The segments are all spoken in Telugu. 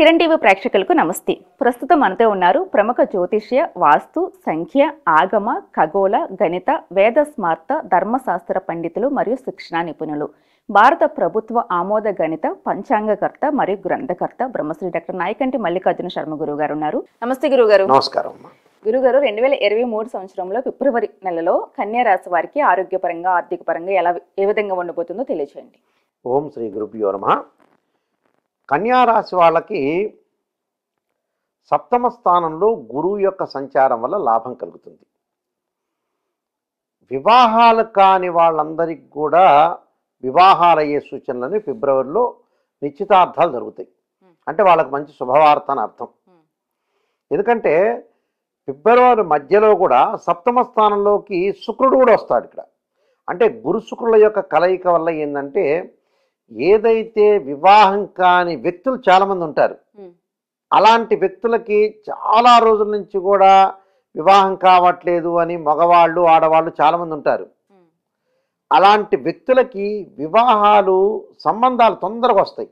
కిరణ్ టీవీ ప్రేక్షకులకు నమస్తే ప్రస్తుతం మనతో ఉన్నారు ప్రముఖ జ్యోతిష్య వాస్తు సంఖ్య ఆగమ ఖగోళ గణిత వేద స్మార్త ధర్మశాస్త్ర పండితులు మరియు శిక్షణా నిపుణులు భారత ప్రభుత్వ ఆమోద గణిత పంచాంగకర్త మరియు గ్రంథకర్త బ్రహ్మశ్రీ డాక్టర్ నాయకంటి మల్లికార్జున శర్మ గురువు గారు ఉన్నారు నమస్తే గురువు గారు నమస్కారం గురుగారు రెండు వేల ఇరవై మూడు సంవత్సరంలో ఫిబ్రవరి నెలలో కన్యా రాశి వారికి ఆరోగ్యపరంగా ఆర్థిక పరంగా ఎలా ఏ విధంగా ఉండబోతుందో తెలియజేయండి ఓం శ్రీ గురుభ్యో నమ కన్యారాశి వాళ్ళకి సప్తమ స్థానంలో గురువు యొక్క సంచారం వల్ల లాభం కలుగుతుంది వివాహాలు కాని వాళ్ళందరికీ కూడా వివాహాలయ్యే సూచనలని ఫిబ్రవరిలో నిశ్చితార్థాలు జరుగుతాయి అంటే వాళ్ళకి మంచి శుభవార్త అని అర్థం ఎందుకంటే ఫిబ్రవరి మధ్యలో కూడా సప్తమ స్థానంలోకి శుక్రుడు కూడా వస్తాడు ఇక్కడ అంటే గురు శుక్రుల యొక్క కలయిక వల్ల ఏంటంటే ఏదైతే వివాహం కాని వ్యక్తులు చాలామంది ఉంటారు అలాంటి వ్యక్తులకి చాలా రోజుల నుంచి కూడా వివాహం కావట్లేదు అని మగవాళ్ళు ఆడవాళ్ళు చాలామంది ఉంటారు అలాంటి వ్యక్తులకి వివాహాలు సంబంధాలు తొందరగా వస్తాయి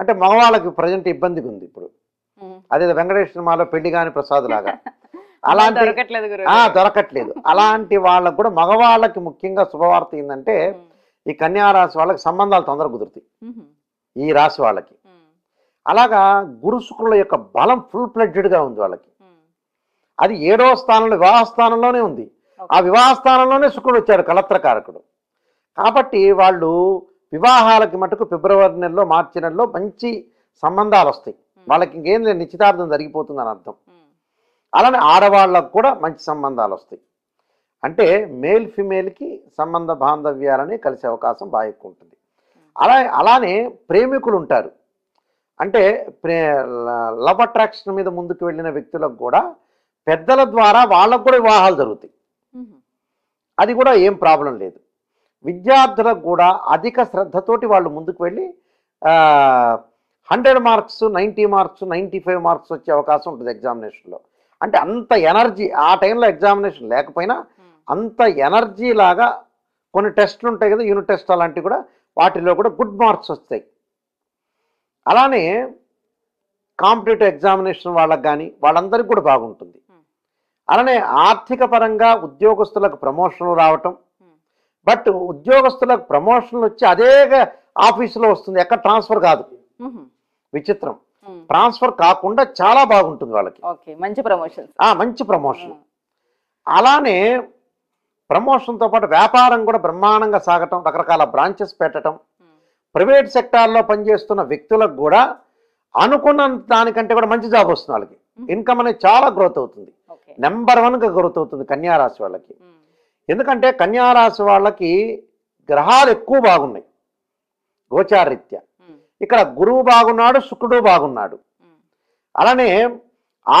అంటే మగవాళ్ళకి ప్రజెంట్ ఇబ్బందిగా ఉంది ఇప్పుడు అదే వెంకటేశ్వర సినిమాలో పెళ్లి కాని ప్రసాద్ లాగా అలాంటి దొరకట్లేదు అలాంటి వాళ్ళకు కూడా మగవాళ్ళకి ముఖ్యంగా శుభవార్త ఏంటంటే ఈ కన్యా రాశి వాళ్ళకి సంబంధాలు తొందరగా కుదురుతాయి ఈ రాశి వాళ్ళకి అలాగా గురు శుక్రుల యొక్క బలం ఫుల్ ప్లెడ్జెడ్గా ఉంది వాళ్ళకి అది ఏడవ స్థానంలో వివాహ స్థానంలోనే ఉంది ఆ వివాహ స్థానంలోనే శుక్రుడు వచ్చాడు కలత్రకారకుడు కాబట్టి వాళ్ళు వివాహాలకి మటుకు ఫిబ్రవరి నెలలో మార్చి నెలలో మంచి సంబంధాలు వస్తాయి వాళ్ళకి ఇంకేం లేదు నిశ్చితార్థం జరిగిపోతుందని అర్థం అలానే ఆడవాళ్ళకు కూడా మంచి సంబంధాలు వస్తాయి అంటే మేల్ ఫిమేల్కి సంబంధ బాంధవ్యాలని కలిసే అవకాశం బాగా ఎక్కువ ఉంటుంది అలా అలానే ప్రేమికులు ఉంటారు అంటే ప్రే లవ్ అట్రాక్షన్ మీద ముందుకు వెళ్ళిన వ్యక్తులకు కూడా పెద్దల ద్వారా వాళ్ళకు కూడా వివాహాలు జరుగుతాయి అది కూడా ఏం ప్రాబ్లం లేదు విద్యార్థులకు కూడా అధిక శ్రద్ధతోటి వాళ్ళు ముందుకు వెళ్ళి hundred marks ninety marks ninety five marks వచ్చే అవకాశం ఉంటుంది ఎగ్జామినేషన్లో అంటే అంత ఎనర్జీ ఆ టైంలో ఎగ్జామినేషన్ లేకపోయినా అంత ఎనర్జీ లాగా కొన్ని టెస్ట్లు ఉంటాయి కదా యూనిట్ టెస్ట్ అలాంటివి కూడా వాటిలో కూడా గుడ్ మార్క్స్ వస్తాయి అలానే కాంపిటేటివ్ ఎగ్జామినేషన్ వాళ్ళకి కానీ వాళ్ళందరికీ కూడా బాగుంటుంది అలానే ఆర్థిక పరంగా ఉద్యోగస్తులకు ప్రమోషన్లు రావటం బట్ ఉద్యోగస్తులకు ప్రమోషన్లు వచ్చి అదే ఆఫీసులో వస్తుంది ఎక్కడ ట్రాన్స్ఫర్ కాదు విచిత్రం ట్రాన్స్ఫర్ కాకుండా చాలా బాగుంటుంది వాళ్ళకి మంచి ప్రమోషన్ మంచి ప్రమోషన్ అలానే ప్రమోషన్తో పాటు వ్యాపారం కూడా బ్రహ్మాండంగా సాగటం రకరకాల బ్రాంచెస్ పెట్టడం ప్రైవేట్ సెక్టార్లో పనిచేస్తున్న వ్యక్తులకు కూడా అనుకున్న దానికంటే కూడా మంచి జాబ్ వస్తుంది వాళ్ళకి ఇన్కమ్ అనేది చాలా గ్రోత్ అవుతుంది నెంబర్ వన్గా గ్రోత్ అవుతుంది కన్యారాశి వాళ్ళకి ఎందుకంటే కన్యారాశి వాళ్ళకి గ్రహాలు ఎక్కువ బాగున్నాయి గోచారిత్య ఇక్కడ గురువు బాగున్నాడు శుక్రుడు బాగున్నాడు అలానే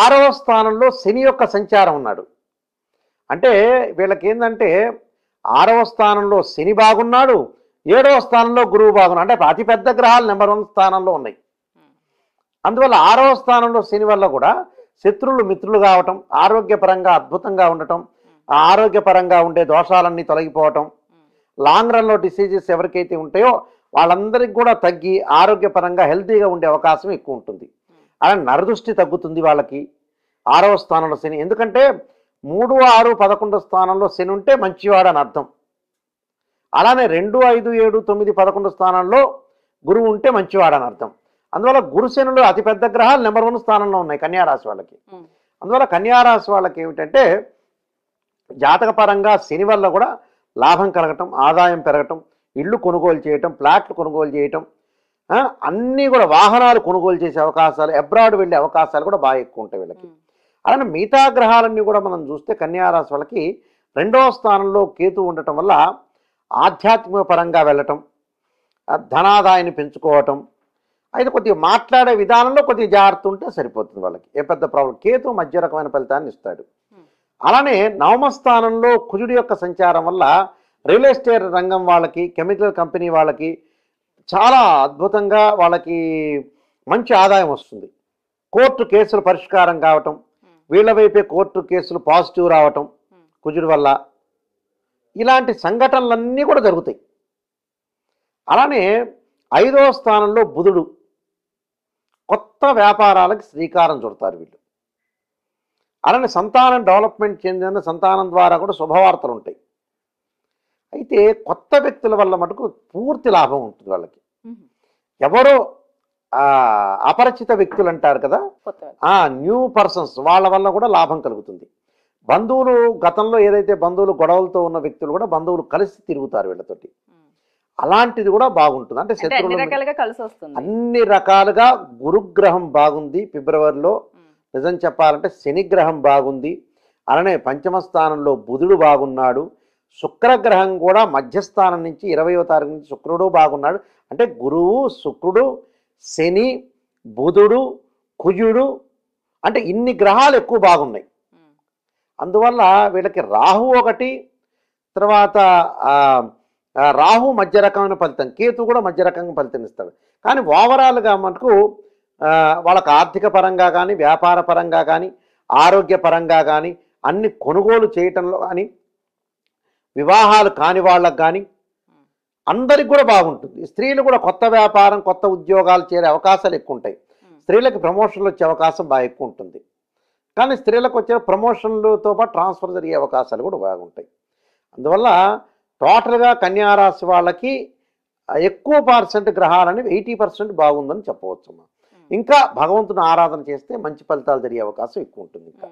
ఆరవ స్థానంలో శని యొక్క సంచారం ఉన్నాడు అంటే వీళ్ళకి ఏంటంటే ఆరవ స్థానంలో శని బాగున్నాడు ఏడవ స్థానంలో గురువు బాగున్నాడు అంటే అతి పెద్ద గ్రహాలు నెంబర్ వన్ స్థానంలో ఉన్నాయి అందువల్ల ఆరవ స్థానంలో శని వల్ల కూడా శత్రువులు మిత్రులు కావటం ఆరోగ్యపరంగా అద్భుతంగా ఉండటం ఆరోగ్యపరంగా ఉండే దోషాలన్నీ తొలగిపోవటం లాంగ్ రన్లో డిసీజెస్ ఎవరికైతే ఉంటాయో వాళ్ళందరికీ కూడా తగ్గి ఆరోగ్యపరంగా హెల్తీగా ఉండే అవకాశం ఎక్కువ ఉంటుంది అలా నరదృష్టి తగ్గుతుంది వాళ్ళకి ఆరవ స్థానంలో శని ఎందుకంటే మూడు ఆరు పదకొండు స్థానంలో శని ఉంటే మంచివాడు అని అర్థం అలానే రెండు ఐదు ఏడు తొమ్మిది పదకొండు స్థానంలో గురువు ఉంటే మంచివాడు అని అర్థం అందువల్ల గురుశనులు అతిపెద్ద గ్రహాలు నెంబర్ వన్ స్థానంలో ఉన్నాయి కన్యారాశి వాళ్ళకి అందువల్ల కన్యారాశి వాళ్ళకి ఏమిటంటే జాతకపరంగా శని వల్ల కూడా లాభం కలగటం ఆదాయం పెరగటం ఇళ్ళు కొనుగోలు చేయటం ప్లాట్లు కొనుగోలు చేయటం అన్నీ కూడా వాహనాలు కొనుగోలు చేసే అవకాశాలు అబ్రాడ్ వెళ్ళే అవకాశాలు కూడా బాగా ఎక్కువ ఉంటాయి వీళ్ళకి అలానే మిగతా గ్రహాలన్నీ కూడా మనం చూస్తే కన్యారాశి వాళ్ళకి రెండవ స్థానంలో కేతు ఉండటం వల్ల ఆధ్యాత్మిక పరంగా వెళ్ళటం ధనాదాయాన్ని పెంచుకోవటం అయితే కొద్దిగా మాట్లాడే విధానంలో కొద్దిగా జాగ్రత్త ఉంటే సరిపోతుంది వాళ్ళకి ఏ పెద్ద ప్రాబ్లం కేతు మధ్య రకమైన ఫలితాన్ని ఇస్తాడు అలానే నవమస్థానంలో కుజుడి యొక్క సంచారం వల్ల రియల్ ఎస్టేట్ రంగం వాళ్ళకి కెమికల్ కంపెనీ వాళ్ళకి చాలా అద్భుతంగా వాళ్ళకి మంచి ఆదాయం వస్తుంది కోర్టు కేసులు పరిష్కారం కావటం వీళ్ళ వైపే కోర్టు కేసులు పాజిటివ్ రావటం కుజుడు వల్ల ఇలాంటి సంఘటనలన్నీ కూడా జరుగుతాయి అలానే ఐదవ స్థానంలో బుధుడు కొత్త వ్యాపారాలకు శ్రీకారం చుడతారు వీళ్ళు అలానే సంతానం డెవలప్మెంట్ చెందిన సంతానం ద్వారా కూడా శుభవార్తలు ఉంటాయి అయితే కొత్త వ్యక్తుల వల్ల మటుకు పూర్తి లాభం ఉంటుంది వాళ్ళకి ఎవరో అపరిచిత వ్యక్తులు అంటారు కదా ఆ న్యూ పర్సన్స్ వాళ్ళ వల్ల కూడా లాభం కలుగుతుంది బంధువులు గతంలో ఏదైతే బంధువులు గొడవలతో ఉన్న వ్యక్తులు కూడా బంధువులు కలిసి తిరుగుతారు వీళ్ళతోటి అలాంటిది కూడా బాగుంటుంది అంటే శత్రువులు అన్ని రకాలుగా గురుగ్రహం బాగుంది ఫిబ్రవరిలో నిజం చెప్పాలంటే శనిగ్రహం బాగుంది అలానే పంచమ స్థానంలో బుధుడు బాగున్నాడు శుక్రగ్రహం కూడా మధ్యస్థానం నుంచి ఇరవయో తారీఖు నుంచి శుక్రుడు బాగున్నాడు అంటే గురువు శుక్రుడు శని బుధుడు కుజుడు అంటే ఇన్ని గ్రహాలు ఎక్కువ బాగున్నాయి అందువల్ల వీళ్ళకి రాహు ఒకటి తర్వాత రాహు మధ్య రకమైన ఫలితం కేతు కూడా మధ్య రకంగా ఫలితం ఇస్తాడు కానీ ఓవరాల్గా మనకు వాళ్ళకి ఆర్థిక పరంగా కానీ వ్యాపార పరంగా కానీ ఆరోగ్య పరంగా కానీ అన్ని కొనుగోలు చేయటంలో కానీ వివాహాలు కాని వాళ్ళకు కానీ అందరికి కూడా బాగుంటుంది స్త్రీలు కూడా కొత్త వ్యాపారం కొత్త ఉద్యోగాలు చేరే అవకాశాలు ఎక్కువ ఉంటాయి స్త్రీలకు ప్రమోషన్లు వచ్చే అవకాశం బాగా ఎక్కువ ఉంటుంది కానీ స్త్రీలకు వచ్చే ప్రమోషన్లతో పాటు ట్రాన్స్ఫర్ జరిగే అవకాశాలు కూడా బాగుంటాయి అందువల్ల టోటల్గా కన్యారాశి వాళ్ళకి ఎక్కువ పర్సెంట్ గ్రహాలని ఎయిటీ పర్సెంట్ బాగుందని చెప్పవచ్చు ఇంకా భగవంతుని ఆరాధన చేస్తే మంచి ఫలితాలు జరిగే అవకాశం ఎక్కువ ఉంటుంది ఇంకా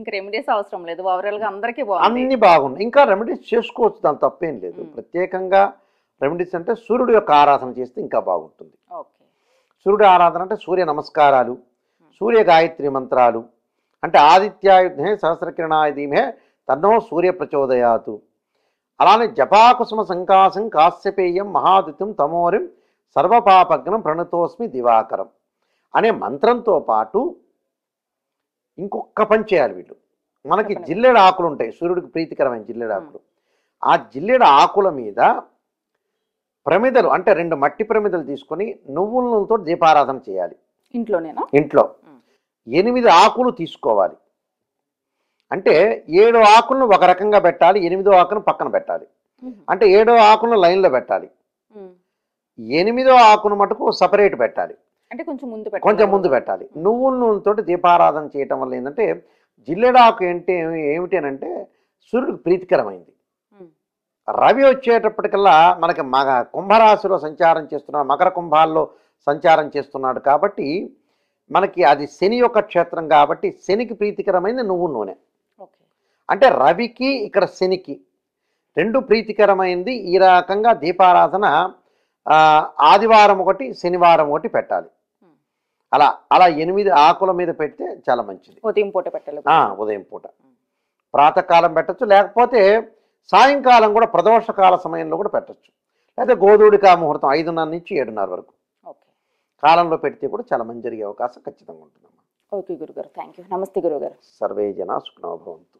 ఇంకా రెమెడీస్ అవసరం లేదు ఓవరాల్గా అందరికీ అన్ని బాగున్నాయి ఇంకా రెమెడీస్ చేసుకోవచ్చు దాని తప్పేం లేదు ప్రత్యేకంగా రెమెడీస్ అంటే సూర్యుడు యొక్క ఆరాధన చేస్తే ఇంకా బాగుంటుంది సూర్యుడు ఆరాధన అంటే సూర్య నమస్కారాలు సూర్య గాయత్రి మంత్రాలు అంటే ఆదిత్యాయుధమే సహస్రకిరణాయుధీమే ధీమే తన్నో సూర్య ప్రచోదయాతు అలానే జపాకుసుమ సంకాసం కాశ్యపేయం మహాదిత్యం తమోరిం సర్వపాపగ్నం ప్రణతోస్మి దివాకరం అనే మంత్రంతో పాటు ఇంకొక పని చేయాలి వీళ్ళు మనకి జిల్లెడ ఆకులు ఉంటాయి సూర్యుడికి ప్రీతికరమైన జిల్లెడ ఆకులు ఆ జిల్లెడ ఆకుల మీద ప్రమిదలు అంటే రెండు మట్టి ప్రమిదలు తీసుకొని నువ్వుల నూనెతో దీపారాధన చేయాలి ఇంట్లోనేనా ఇంట్లో ఎనిమిది ఆకులు తీసుకోవాలి అంటే ఏడు ఆకులను ఒక రకంగా పెట్టాలి ఎనిమిదో ఆకును పక్కన పెట్టాలి అంటే ఏడో ఆకులను లైన్లో పెట్టాలి ఎనిమిదో ఆకును మటుకు సపరేట్ పెట్టాలి అంటే కొంచెం ముందు కొంచెం ముందు పెట్టాలి నువ్వుల నూనెతో దీపారాధన చేయటం వల్ల ఏంటంటే జిల్లెడాకు ఏంటి ఏమిటి అంటే సూర్యుడికి ప్రీతికరమైంది రవి వచ్చేటప్పటికల్లా మనకి మగ కుంభరాశిలో సంచారం చేస్తున్నాడు మకర కుంభాల్లో సంచారం చేస్తున్నాడు కాబట్టి మనకి అది శని యొక్క క్షేత్రం కాబట్టి శనికి ప్రీతికరమైన నువ్వు నూనె అంటే రవికి ఇక్కడ శనికి రెండు ప్రీతికరమైంది ఈ రకంగా దీపారాధన ఆదివారం ఒకటి శనివారం ఒకటి పెట్టాలి అలా అలా ఎనిమిది ఆకుల మీద పెడితే చాలా మంచిది ఉదయం పూట పెట్టాలి ఉదయం పూట ప్రాతకాలం పెట్టచ్చు లేకపోతే సాయంకాలం కూడా ప్రదోషకాల సమయంలో కూడా పెట్టచ్చు లేదా గోధుడి ముహూర్తం ఐదున్నర నుంచి ఏడున్నర వరకు కాలంలో పెడితే కూడా చాలా మంచి జరిగే అవకాశం ఖచ్చితంగా ఉంటుందమ్మా ఓకే గురుగారు థ్యాంక్ యూ నమస్తే గురుగారు సర్వే జనా సుఖనోభవంతు